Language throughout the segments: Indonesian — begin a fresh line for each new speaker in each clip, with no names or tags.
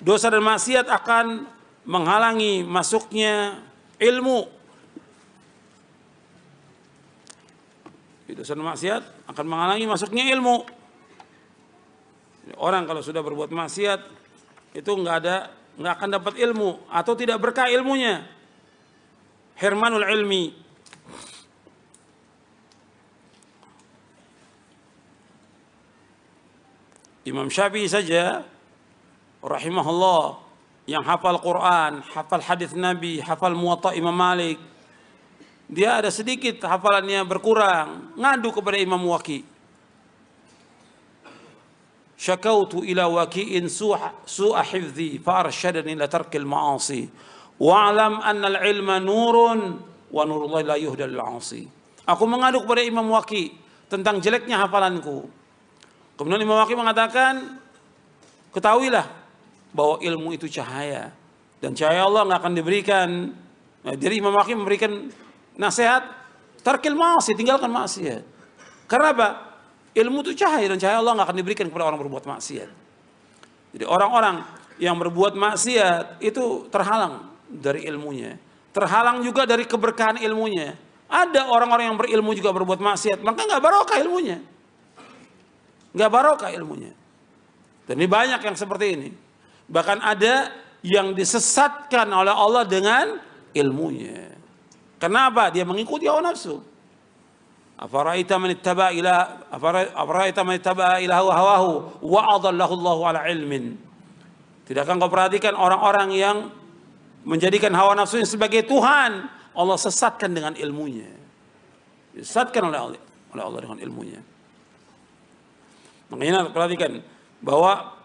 dosa dan maksiat akan menghalangi masuknya ilmu. Dosa dan maksiat akan menghalangi masuknya ilmu. Orang kalau sudah berbuat maksiat itu nggak ada nggak akan dapat ilmu atau tidak berkah ilmunya. Hermanul ilmi. Imam Syafi'i saja rahimahullah yang hafal Quran, hafal hadis Nabi, hafal Muwatta Imam Malik. Dia ada sedikit hafalannya berkurang, ngadu kepada Imam Waki. Syakautu ila waki'in su'a hifzi fa'arsyadani la tarkil ma'asi. Wa'lam anna al-ilma nurun wa nurullahi la yuhdal lil-'asi. Aku mengadu kepada Imam Waki tentang jeleknya hafalanku. Kemudian Imam Waki mengatakan, ketahuilah bahwa ilmu itu cahaya dan cahaya Allah nggak akan diberikan. Nah, jadi Imam Hakim memberikan nasihat terkil maksiat, tinggalkan maksiat. Karena apa? Ilmu itu cahaya dan cahaya Allah nggak akan diberikan kepada orang berbuat maksiat. Jadi orang-orang yang berbuat maksiat itu terhalang dari ilmunya, terhalang juga dari keberkahan ilmunya. Ada orang-orang yang berilmu juga berbuat maksiat, maka nggak barokah ilmunya, nggak barokah ilmunya. Dan ini banyak yang seperti ini. Bahkan ada yang disesatkan oleh Allah dengan ilmunya. Kenapa? Dia mengikuti hawa nafsu. Afaraita man ittaba ila afaraita man ittaba ila hawahu wa adallahu Allah ala ilmin. Tidakkah kau perhatikan orang-orang yang menjadikan hawa nafsunya sebagai Tuhan, Allah sesatkan dengan ilmunya. Disesatkan oleh Allah, oleh Allah dengan ilmunya. Makanya perhatikan bahwa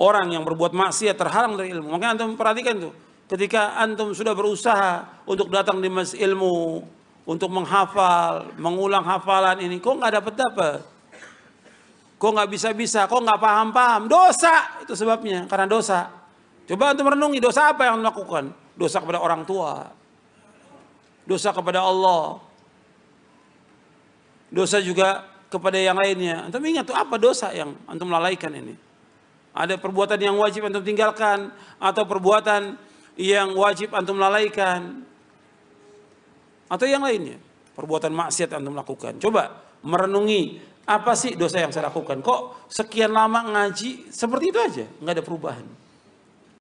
orang yang berbuat maksiat terhalang dari ilmu. Makanya antum perhatikan tuh, ketika antum sudah berusaha untuk datang di mas ilmu, untuk menghafal, mengulang hafalan ini, kok nggak dapat dapat? Kok nggak bisa bisa? Kok nggak paham paham? Dosa itu sebabnya, karena dosa. Coba antum renungi, dosa apa yang dilakukan? Dosa kepada orang tua, dosa kepada Allah, dosa juga kepada yang lainnya. Antum ingat tuh apa dosa yang antum lalaikan ini? Ada perbuatan yang wajib antum tinggalkan atau perbuatan yang wajib antum lalaikan atau yang lainnya. Perbuatan maksiat antum lakukan. Coba merenungi apa sih dosa yang saya lakukan? Kok sekian lama ngaji seperti itu aja, nggak ada perubahan.